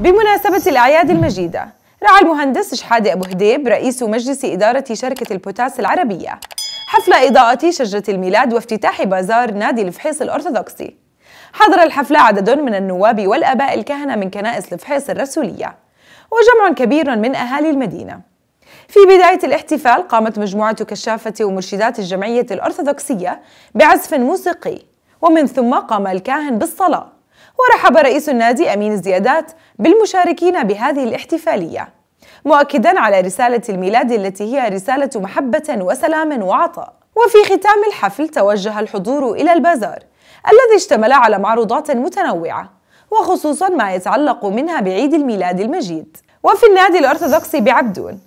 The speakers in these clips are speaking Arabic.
بمناسبة الأعياد المجيدة رعى المهندس شحادة أبو هديب رئيس مجلس إدارة شركة البوتاس العربية حفل إضاءة شجرة الميلاد وافتتاح بازار نادي الفحيص الأرثوذكسي حضر الحفلة عدد من النواب والأباء الكهنة من كنائس الفحيص الرسولية وجمع كبير من أهالي المدينة في بداية الاحتفال قامت مجموعة كشافة ومرشدات الجمعية الأرثوذكسية بعزف موسيقي ومن ثم قام الكاهن بالصلاة ورحب رئيس النادي أمين الزيادات بالمشاركين بهذه الاحتفالية مؤكدا على رسالة الميلاد التي هي رسالة محبة وسلام وعطاء وفي ختام الحفل توجه الحضور إلى البازار الذي اشتمل على معروضات متنوعة وخصوصا ما يتعلق منها بعيد الميلاد المجيد وفي النادي الأرثوذكسي بعبدون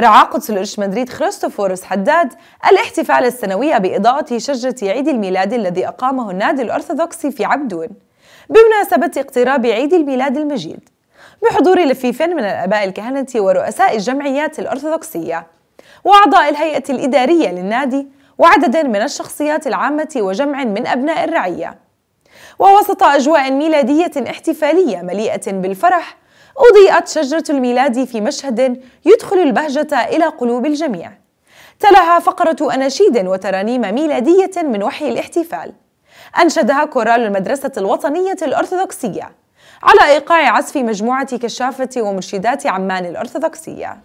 رعى قدس الأرش مدريد خريستوفورس حداد الاحتفال السنوي بإضاءة شجرة عيد الميلاد الذي أقامه النادي الأرثوذكسي في عبدون بمناسبة اقتراب عيد الميلاد المجيد بحضور لفيف من الآباء الكهنة ورؤساء الجمعيات الأرثوذكسية وأعضاء الهيئة الإدارية للنادي وعدد من الشخصيات العامة وجمع من أبناء الرعية ووسط أجواء ميلادية احتفالية مليئة بالفرح أضيئت شجرة الميلاد في مشهد يدخل البهجة إلى قلوب الجميع تلاها فقرة أناشيد وترانيم ميلادية من وحي الاحتفال أنشدها كورال المدرسة الوطنية الأرثوذكسية على إيقاع عزف مجموعة كشافة ومرشدات عمان الأرثوذكسية